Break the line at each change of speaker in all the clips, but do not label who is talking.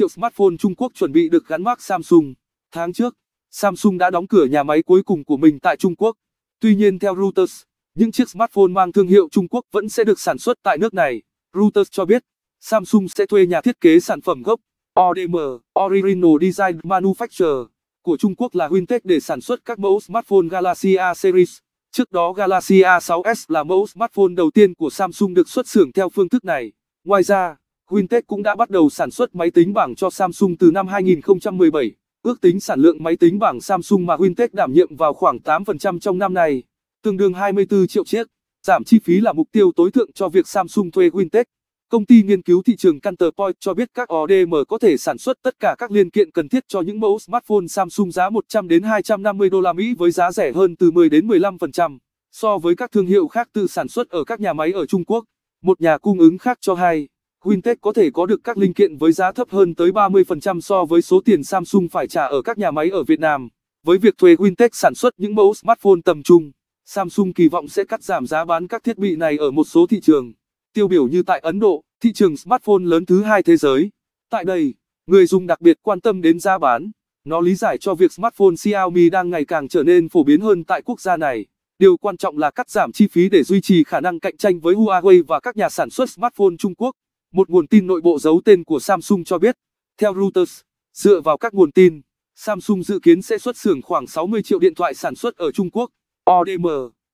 triệu smartphone Trung Quốc chuẩn bị được gắn mác Samsung. Tháng trước, Samsung đã đóng cửa nhà máy cuối cùng của mình tại Trung Quốc. Tuy nhiên theo Reuters, những chiếc smartphone mang thương hiệu Trung Quốc vẫn sẽ được sản xuất tại nước này. Reuters cho biết, Samsung sẽ thuê nhà thiết kế sản phẩm gốc ODM, Original Design Manufacturer, của Trung Quốc là Huintech để sản xuất các mẫu smartphone Galaxy A series. Trước đó Galaxy A6s là mẫu smartphone đầu tiên của Samsung được xuất xưởng theo phương thức này. Ngoài ra, WinTech cũng đã bắt đầu sản xuất máy tính bảng cho Samsung từ năm 2017. Ước tính sản lượng máy tính bảng Samsung mà WinTech đảm nhiệm vào khoảng 8% trong năm nay, tương đương 24 triệu chiếc. Giảm chi phí là mục tiêu tối thượng cho việc Samsung thuê WinTech. Công ty nghiên cứu thị trường Counterpoint cho biết các ODM có thể sản xuất tất cả các linh kiện cần thiết cho những mẫu smartphone Samsung giá 100 đến 250 đô la Mỹ với giá rẻ hơn từ 10 đến 15% so với các thương hiệu khác tự sản xuất ở các nhà máy ở Trung Quốc. Một nhà cung ứng khác cho hay Quintech có thể có được các linh kiện với giá thấp hơn tới 30% so với số tiền Samsung phải trả ở các nhà máy ở Việt Nam. Với việc thuê Quintech sản xuất những mẫu smartphone tầm trung, Samsung kỳ vọng sẽ cắt giảm giá bán các thiết bị này ở một số thị trường. Tiêu biểu như tại Ấn Độ, thị trường smartphone lớn thứ hai thế giới. Tại đây, người dùng đặc biệt quan tâm đến giá bán. Nó lý giải cho việc smartphone Xiaomi đang ngày càng trở nên phổ biến hơn tại quốc gia này. Điều quan trọng là cắt giảm chi phí để duy trì khả năng cạnh tranh với Huawei và các nhà sản xuất smartphone Trung Quốc. Một nguồn tin nội bộ giấu tên của Samsung cho biết, theo Reuters, dựa vào các nguồn tin, Samsung dự kiến sẽ xuất xưởng khoảng 60 triệu điện thoại sản xuất ở Trung Quốc, ODM,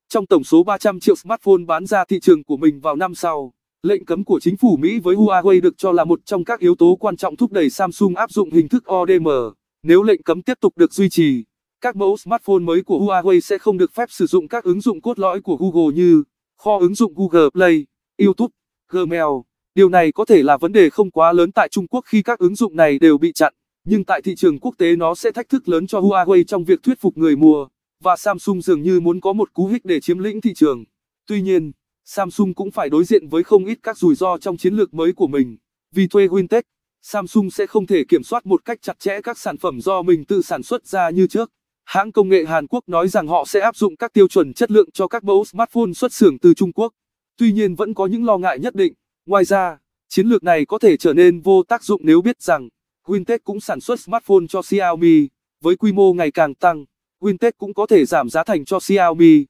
trong tổng số 300 triệu smartphone bán ra thị trường của mình vào năm sau. Lệnh cấm của chính phủ Mỹ với Huawei được cho là một trong các yếu tố quan trọng thúc đẩy Samsung áp dụng hình thức ODM. Nếu lệnh cấm tiếp tục được duy trì, các mẫu smartphone mới của Huawei sẽ không được phép sử dụng các ứng dụng cốt lõi của Google như kho ứng dụng Google Play, YouTube, Gmail. Điều này có thể là vấn đề không quá lớn tại Trung Quốc khi các ứng dụng này đều bị chặn, nhưng tại thị trường quốc tế nó sẽ thách thức lớn cho Huawei trong việc thuyết phục người mua, và Samsung dường như muốn có một cú hích để chiếm lĩnh thị trường. Tuy nhiên, Samsung cũng phải đối diện với không ít các rủi ro trong chiến lược mới của mình. Vì thuê Wintech, Samsung sẽ không thể kiểm soát một cách chặt chẽ các sản phẩm do mình tự sản xuất ra như trước. Hãng công nghệ Hàn Quốc nói rằng họ sẽ áp dụng các tiêu chuẩn chất lượng cho các mẫu smartphone xuất xưởng từ Trung Quốc. Tuy nhiên vẫn có những lo ngại nhất định. Ngoài ra, chiến lược này có thể trở nên vô tác dụng nếu biết rằng Wintech cũng sản xuất smartphone cho Xiaomi với quy mô ngày càng tăng. Wintech cũng có thể giảm giá thành cho Xiaomi.